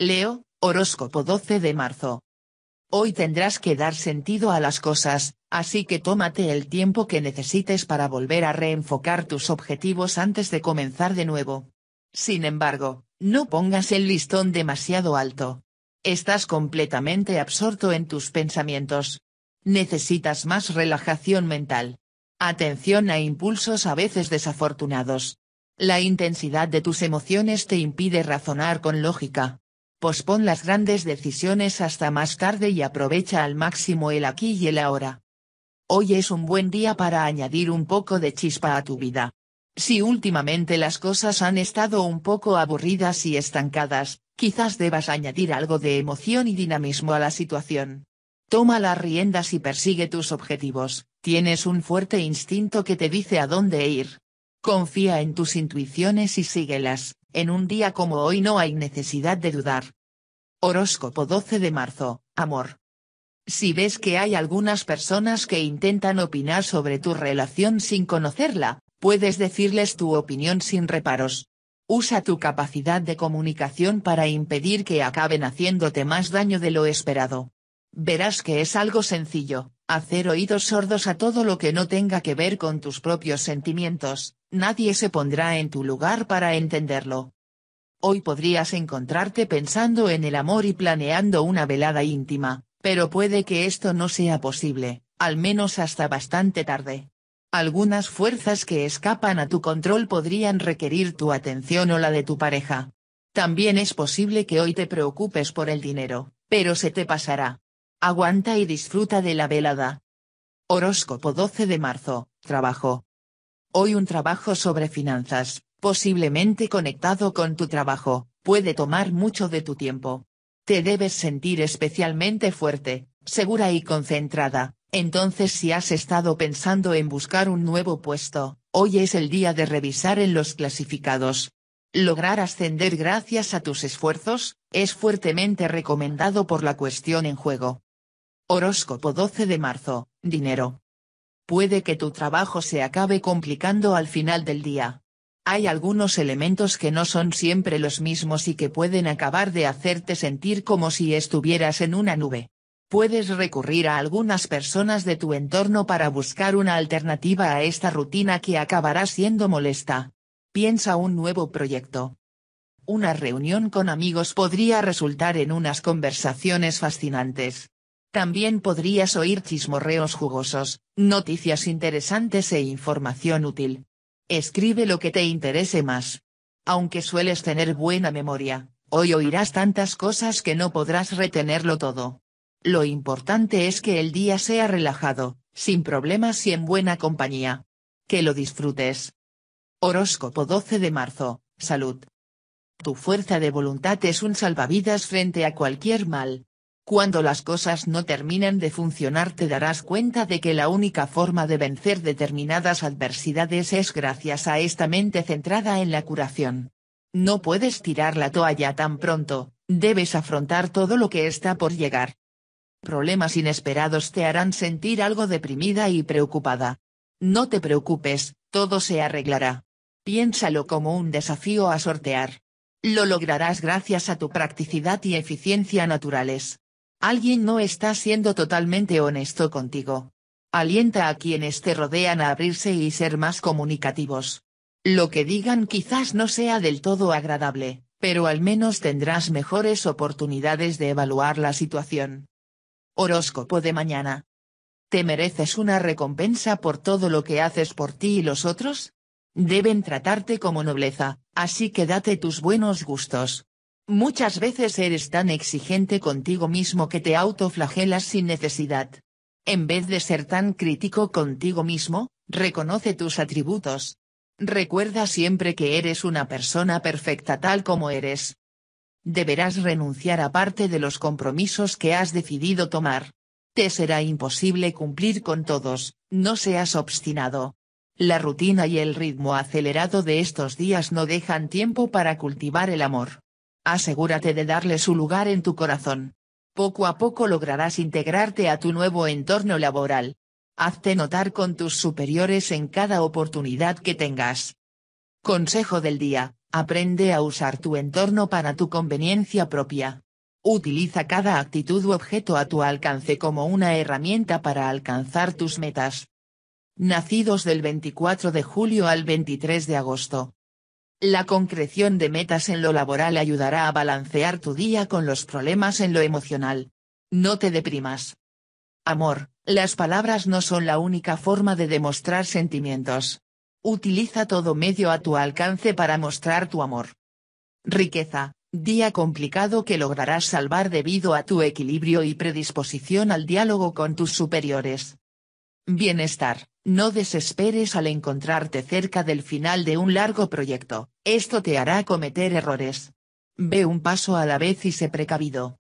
Leo, horóscopo 12 de marzo. Hoy tendrás que dar sentido a las cosas, así que tómate el tiempo que necesites para volver a reenfocar tus objetivos antes de comenzar de nuevo. Sin embargo, no pongas el listón demasiado alto. Estás completamente absorto en tus pensamientos. Necesitas más relajación mental. Atención a impulsos a veces desafortunados. La intensidad de tus emociones te impide razonar con lógica pospon las grandes decisiones hasta más tarde y aprovecha al máximo el aquí y el ahora. Hoy es un buen día para añadir un poco de chispa a tu vida. Si últimamente las cosas han estado un poco aburridas y estancadas, quizás debas añadir algo de emoción y dinamismo a la situación. Toma las riendas y persigue tus objetivos, tienes un fuerte instinto que te dice a dónde ir, Confía en tus intuiciones y síguelas, en un día como hoy no hay necesidad de dudar. Horóscopo 12 de marzo, amor. Si ves que hay algunas personas que intentan opinar sobre tu relación sin conocerla, puedes decirles tu opinión sin reparos. Usa tu capacidad de comunicación para impedir que acaben haciéndote más daño de lo esperado. Verás que es algo sencillo, hacer oídos sordos a todo lo que no tenga que ver con tus propios sentimientos, nadie se pondrá en tu lugar para entenderlo. Hoy podrías encontrarte pensando en el amor y planeando una velada íntima, pero puede que esto no sea posible, al menos hasta bastante tarde. Algunas fuerzas que escapan a tu control podrían requerir tu atención o la de tu pareja. También es posible que hoy te preocupes por el dinero, pero se te pasará. Aguanta y disfruta de la velada. Horóscopo 12 de marzo, trabajo. Hoy un trabajo sobre finanzas, posiblemente conectado con tu trabajo, puede tomar mucho de tu tiempo. Te debes sentir especialmente fuerte, segura y concentrada, entonces si has estado pensando en buscar un nuevo puesto, hoy es el día de revisar en los clasificados. Lograr ascender gracias a tus esfuerzos, es fuertemente recomendado por la cuestión en juego. Horóscopo 12 de marzo, dinero puede que tu trabajo se acabe complicando al final del día. Hay algunos elementos que no son siempre los mismos y que pueden acabar de hacerte sentir como si estuvieras en una nube. Puedes recurrir a algunas personas de tu entorno para buscar una alternativa a esta rutina que acabará siendo molesta. Piensa un nuevo proyecto. Una reunión con amigos podría resultar en unas conversaciones fascinantes. También podrías oír chismorreos jugosos, noticias interesantes e información útil. Escribe lo que te interese más. Aunque sueles tener buena memoria, hoy oirás tantas cosas que no podrás retenerlo todo. Lo importante es que el día sea relajado, sin problemas y en buena compañía. Que lo disfrutes. Horóscopo 12 de marzo, salud. Tu fuerza de voluntad es un salvavidas frente a cualquier mal. Cuando las cosas no terminen de funcionar te darás cuenta de que la única forma de vencer determinadas adversidades es gracias a esta mente centrada en la curación. No puedes tirar la toalla tan pronto, debes afrontar todo lo que está por llegar. Problemas inesperados te harán sentir algo deprimida y preocupada. No te preocupes, todo se arreglará. Piénsalo como un desafío a sortear. Lo lograrás gracias a tu practicidad y eficiencia naturales. Alguien no está siendo totalmente honesto contigo. Alienta a quienes te rodean a abrirse y ser más comunicativos. Lo que digan quizás no sea del todo agradable, pero al menos tendrás mejores oportunidades de evaluar la situación. Horóscopo de mañana. ¿Te mereces una recompensa por todo lo que haces por ti y los otros? Deben tratarte como nobleza, así que date tus buenos gustos. Muchas veces eres tan exigente contigo mismo que te autoflagelas sin necesidad. En vez de ser tan crítico contigo mismo, reconoce tus atributos. Recuerda siempre que eres una persona perfecta tal como eres. Deberás renunciar a parte de los compromisos que has decidido tomar. Te será imposible cumplir con todos, no seas obstinado. La rutina y el ritmo acelerado de estos días no dejan tiempo para cultivar el amor asegúrate de darle su lugar en tu corazón. Poco a poco lograrás integrarte a tu nuevo entorno laboral. Hazte notar con tus superiores en cada oportunidad que tengas. Consejo del día, aprende a usar tu entorno para tu conveniencia propia. Utiliza cada actitud u objeto a tu alcance como una herramienta para alcanzar tus metas. Nacidos del 24 de julio al 23 de agosto, la concreción de metas en lo laboral ayudará a balancear tu día con los problemas en lo emocional. No te deprimas. Amor, las palabras no son la única forma de demostrar sentimientos. Utiliza todo medio a tu alcance para mostrar tu amor. Riqueza, día complicado que lograrás salvar debido a tu equilibrio y predisposición al diálogo con tus superiores. Bienestar, no desesperes al encontrarte cerca del final de un largo proyecto, esto te hará cometer errores. Ve un paso a la vez y sé precavido.